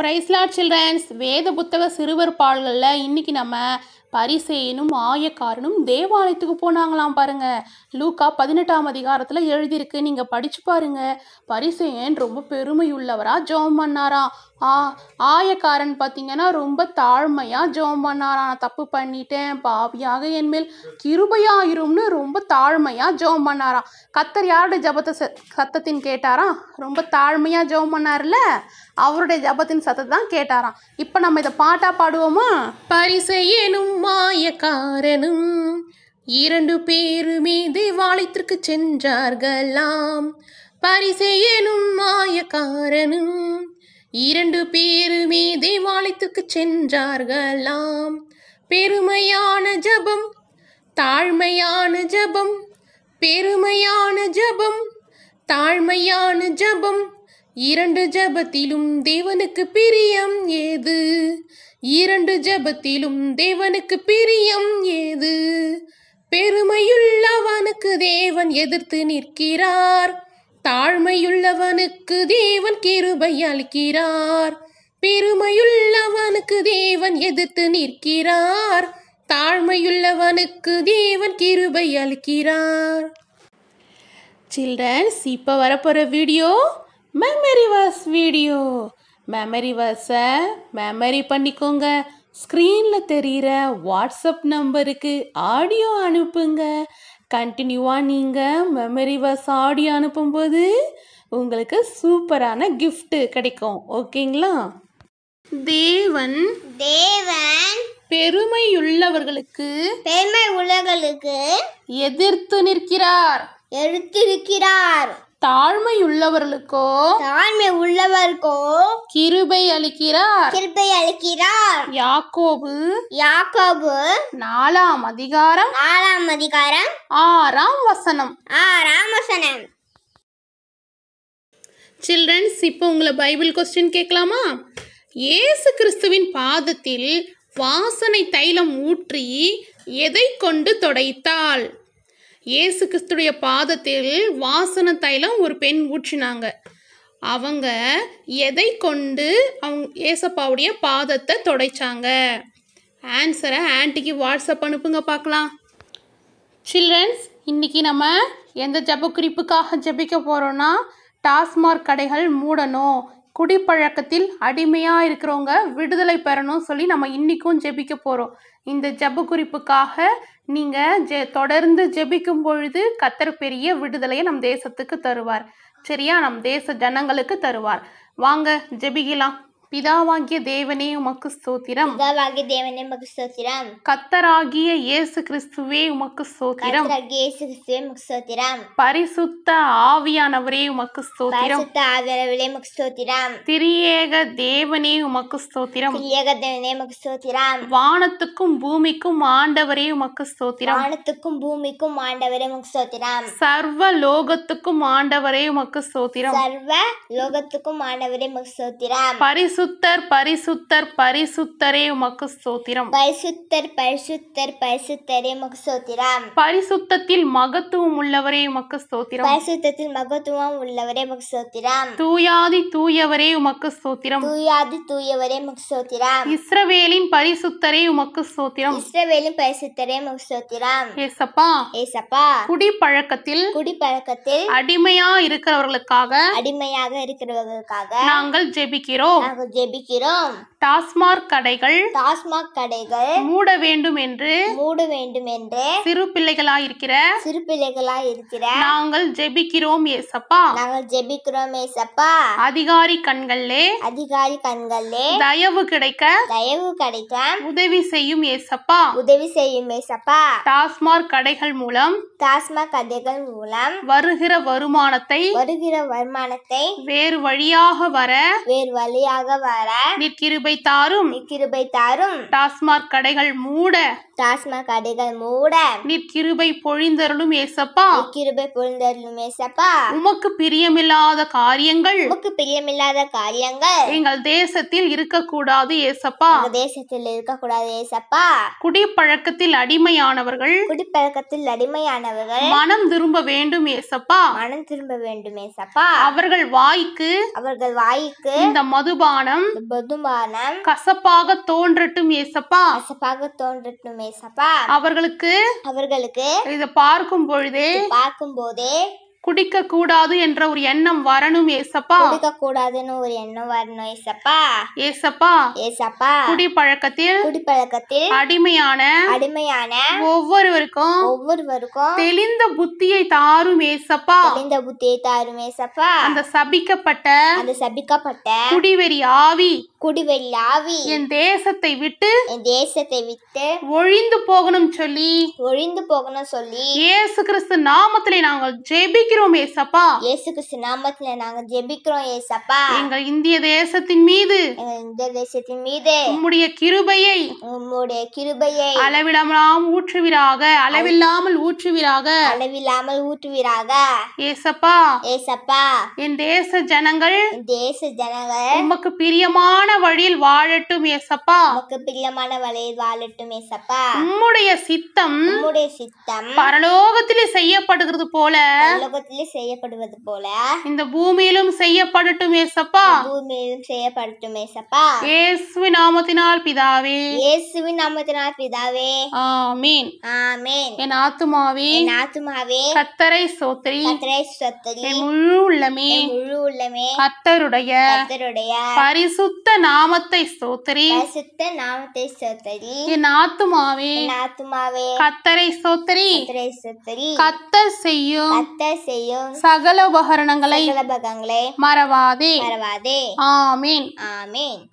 பிரைஸ்லா children's வேத புத்தக சிறுவர் பாடல்களில் இன்றைக்கி நம்ம பரிசேயனும் ஆயக்காரனும் தேவாலயத்துக்கு போனாங்களாம் பாருங்க லூக்கா பதினெட்டாம் அதிகாரத்தில் எழுதியிருக்கு நீங்கள் படித்து பாருங்க பரிசேயன் ரொம்ப பெருமையுள்ளவராக ஜோம் பண்ணாராம் ஆ ஆயக்காரன் பார்த்தீங்கன்னா ரொம்ப தாழ்மையாக ஜோம் பண்ணாராம் நான் தப்பு பண்ணிட்டேன் பாவியாக என்மேல் கிருபையாயிரும்னு ரொம்ப தாழ்மையாக ஜோம் பண்ணாராம் கத்தர் யாருடைய ஜபத்தை சத்தத்தின் கேட்டாராம் ரொம்ப தாழ்மையாக ஜோம் பண்ணார்ல அவருடைய ஜபத்தின் சத்தத்தை தான் கேட்டாராம் இப்போ நம்ம இதை பாட்டாக பாடுவோமா பரிசெயனும் மாயக்காரனும் இரண்டு பேருமே தேவாலயத்திற்கு சென்றார்களாம் பரிசெயனும் மாயக்காரனும் இரண்டு பேருமே தேவாலயத்துக்கு சென்றார்களாம் பெருமையான ஜபம் தாழ்மையான ஜபம் பெருமையான ஜபம் தாழ்மையான ஜபம் இரண்டு ஜபத்திலும் தேவனுக்கு பிரியம் ஏது இரண்டு ஜபத்திலும் தேவனுக்கு பிரியம் ஏது பெருமையுள்ளவனுக்கு தேவன் எதிர்த்து நிற்கிறார் தாழ்மையுள்ளவனுக்கு தேவன் கிருபை அளிக்கிறார் பெருமையுள்ளவனுக்கு தேவன் எதிர்த்து நிற்கிறார் தாழ்மையுள்ளவனுக்கு தேவன் கிருபை அளிக்கிறார் சில்ட்ரன்ஸ் இப்போ வரப்போகிற video memory verse video memory வர்ஸை மெமரி பண்ணிக்கோங்க ஸ்க்ரீனில் தெரிகிற வாட்ஸ்அப் நம்பருக்கு ஆடியோ அனுப்புங்க கண்டினியூவாக நீங்கள் மெமரி வர்ஸ் ஆடியோ அனுப்பும்போது உங்களுக்கு சூப்பரான கிஃப்ட்டு கிடைக்கும் ஓகேங்களா தேவன் தேவன் உள்ளவர்களுக்கு பெருமை உள்ளவர்களுக்கு எதிர்த்து நிற்கிறார் எடுத்திருக்கிறார் தாழ்மை உள்ளவர்களுக்கோ தாழ்மை உள்ளவர்களுக்கோ கிருபை அளிக்கிறார் கிருபை அளிக்கிறார் யாக்கோபு யாக்கோபு நாலாம் அதிகாரம் நாலாம் அதிகாரம் ஆறாம் வசனம் ஆறாம் வசனம் சில்ட்ரன்ஸ் இப்போ உங்களை பைபிள் கொஸ்டின் கேட்கலாமா இயேசு கிறிஸ்துவின் பாதத்தில் வாசனை தைலம் ஊற்றி எதை கொண்டு தொடைத்தாள் இயேசு கிறிஸ்துடைய பாதத்தில் வாசன தைலம் ஒரு பெண் ஊற்றினாங்க அவங்க எதை கொண்டு அவங்க ஏசப்பாவுடைய பாதத்தை தொடைச்சாங்க ஆன்சரை ஆன்ட்டிக்கு வாட்ஸ்அப் அனுப்புங்க பார்க்கலாம் சில்ட்ரன்ஸ் இன்றைக்கி நம்ம எந்த ஜப குறிப்புக்காக ஜபிக்க போகிறோன்னா டாஸ்மாக் கடைகள் மூடணும் குடிப்பழக்கத்தில் அடிமையாக இருக்கிறவங்க விடுதலை பெறணும் சொல்லி நம்ம இன்றைக்கும் ஜெபிக்க போகிறோம் இந்த ஜப குறிப்புக்காக நீங்கள் ஜெ தொடர்ந்து ஜெபிக்கும் பொழுது கத்தர் பெரிய விடுதலையை நம் தேசத்துக்கு தருவார் சரியா நம் தேச ஜனங்களுக்கு தருவார் வாங்க ஜெபிக்கலாம் பிதாவாகிய தேவனே உமக்கு ஸ்தோத்திரம் பிதாவாகிய தேவனே உமக்கு ஸ்தோத்திரம் கத்தராகிய இயேசு கிறிஸ்துவே உமக்கு ஸ்தோத்திரம் இயேசு கிறிஸ்துவே உமக்கு ஸ்தோத்திரம் பரிசுத்த ஆவியானவரே உமக்கு ஸ்தோத்திரம் பரிசுத்த ஆவியானவரே உமக்கு ஸ்தோத்திரம் திரியேக தேவனே உமக்கு ஸ்தோத்திரம் திரியேக தேவனே உமக்கு ஸ்தோத்திரம் வானத்துக்கும் பூமிக்கும் ஆண்டவரே உமக்கு ஸ்தோத்திரம் வானத்துக்கும் பூமிக்கும் ஆண்டவரே உமக்கு ஸ்தோத்திரம் சர்வ லோகத்துக்கும் ஆண்டவரே உமக்கு ஸ்தோத்திரம் சர்வ லோகத்துக்கும் ஆண்டவரே உமக்கு ஸ்தோத்திரம் பரிசு பரிசுத்தர் பரிசுத்தர் பரிசுத்தரே உமக்கு ஸ்தோத்திரம் பரிசுத்தர் பரிசுத்தர் பரிசுத்தரே உமக்கு ஸ்தோத்திரம் பரிசுத்தத்தில் மகத்துவம் உள்ளவரே உமக்கு ஸ்தோத்திரம் பரிசுத்தத்தில் மகத்துவம் உள்ளவரே உமக்கு ஸ்தோத்திரம் தூயாதி தூயவரே உமக்கு ஸ்தோத்திரம் தூயாதி தூயவரே உமக்கு ஸ்தோத்திரம் இஸ்ரவேலின் பரிசுத்தரே உமக்கு ஸ்தோத்திரம் இஸ்ரவேலின் பரிசுத்தரே உமக்கு ஸ்தோத்திரம் ஏசப்பா ஏசப்பா குடிப்பழக்கத்தில் பழக்கத்தில் அடிமையா இருக்கிறவர்களுக்காக அடிமையாக இருக்கிறவர்களுக்காக நாங்கள் ஜெபிக்கிறோம் நாங்கள் ஜெபிக்கிறோம் டாஸ்மாக் கடைகள் டாஸ்மாக் கடைகள் மூட வேண்டும் என்று மூட வேண்டும் என்று சிறு பிள்ளைகளா இருக்கிற சிறு பிள்ளைகளா இருக்கிற நாங்கள் ஜெபிக்கிறோம் ஏசப்பா நாங்கள் ஜெபிக்கிறோம் ஏசப்பா அதிகாரி கண்களே அதிகாரி கண்களே தயவு கிடைக்க தயவு கிடைக்க உதவி செய்யும் ஏசப்பா உதவி செய்யும் ஏசப்பா டாஸ்மாக் கடைகள் மூலம் டாஸ்மாக் கடைகள் மூலம் வருகிற வருமானத்தை வருகிற வருமானத்தை வேறு வழியாக வர வேறு வழியாக வர நிற்கிருபை தாரும் நிற்கிருபை தாரும் டாஸ்மாக் கடைகள் மூட டாஸ்மாக் கடைகள் மூட நீ கிருபை பொழிந்தருளும் ஏசப்பா கிருபை பொழிந்தருளும் ஏசப்பா உமக்கு பிரியமில்லாத காரியங்கள் உமக்கு பிரியமில்லாத காரியங்கள் எங்கள் தேசத்தில் இருக்கக்கூடாது ஏசப்பா தேசத்தில் இருக்கக்கூடாது ஏசப்பா குடிப்பழக்கத்தில் அடிமையானவர்கள் குடிப்பழக்கத்தில் அடிமையானவர்கள் மனம் திரும்ப வேண்டும் ஏசப்பா மனம் திரும்ப வேண்டும் ஏசப்பா அவர்கள் வாய்க்கு அவர்கள் வாய்க்கு இந்த மதுபானம் மதுபானம் கசப்பாக தோன்றட்டும் ஏசப்பா கசப்பாக தோன்றட்டும் அவர்களுக்கு அவர்களுக்கு இதை பார்க்கும் பொழுதே பார்க்கும் போதே குடிக்க கூடாது என்ற ஒரு எண்ணம் வரணும் ஏசப்பா குடிக்க கூடாதுன்னு ஒரு எண்ணம் வரணும் ஏசப்பா ஏசப்பா ஏசப்பா குடி பழக்கத்தில் அடிமையான அடிமையான ஒவ்வொருவருக்கும் ஒவ்வொருவருக்கும் தெளிந்த புத்தியை தாரும் ஏசப்பா தெளிந்த புத்தியை தாரும் ஏசப்பா அந்த சபிக்கப்பட்ட அந்த சபிக்கப்பட்ட குடிவெறி ஆவி குடிவெறி ஆவி என் தேசத்தை விட்டு என் தேசத்தை விட்டு ஒழிந்து போகணும் சொல்லி ஒழிந்து போகணும் சொல்லி இயேசு கிறிஸ்து நாமத்திலே நாங்கள் ஜெபிக்கிறோம் ஜெபிக்கிறோம் ஏசப்பா இயேசு கிறிஸ்து நாமத்துல நாங்க ஜெபிக்கிறோம் ஏசப்பா எங்கள் இந்திய தேசத்தின் மீது இந்த தேசத்தின் மீது உம்முடைய கிருபையை உம்முடைய கிருபையை அளவிடாமல் ஊற்றுவீராக அளவில்லாமல் ஊற்றுவீராக அளவில்லாமல் ஊற்றுவீராக ஏசப்பா ஏசப்பா என் தேச ஜனங்கள் தேச ஜனங்கள் உமக்கு பிரியமான வழியில் வாழட்டும் ஏசப்பா உமக்கு பிரியமான வழியில் வாழட்டும் ஏசப்பா உம்முடைய சித்தம் உம்முடைய சித்தம் பரலோகத்திலே செய்யப்படுகிறது போல பரலோகத்திலே செய்யப்படுவது போல இந்த பூமியிலும் செய்யப்படட்டும் ஏசப்பா பூமியிலும் செய்யப்படட்டும் ஏசப்பா இயேசுவின் நாமத்தினால் பிதாவே இயேசுவின் நாமத்தினால் பிதாவே ஆமீன் ஆமீன் என் ஆத்துமாவே என் ஆத்துமாவே கத்தரை சோத்திரி கத்தரை சோத்திரி என் முழு உள்ளமே முழு உள்ளமே கத்தருடைய கத்தருடைய பரிசுத்த நாமத்தை சோத்திரி பரிசுத்த நாமத்தை சோத்திரி என் ஆத்துமாவே என் ஆத்துமாவே கத்தரை சோத்ரி கத்தரை சோத்திரி கத்தர் செய்யும் கத்தர் செய்யும் சகல உபகரணங்களை மறவாதே மறவாதே ஆமீன் ஆமீன்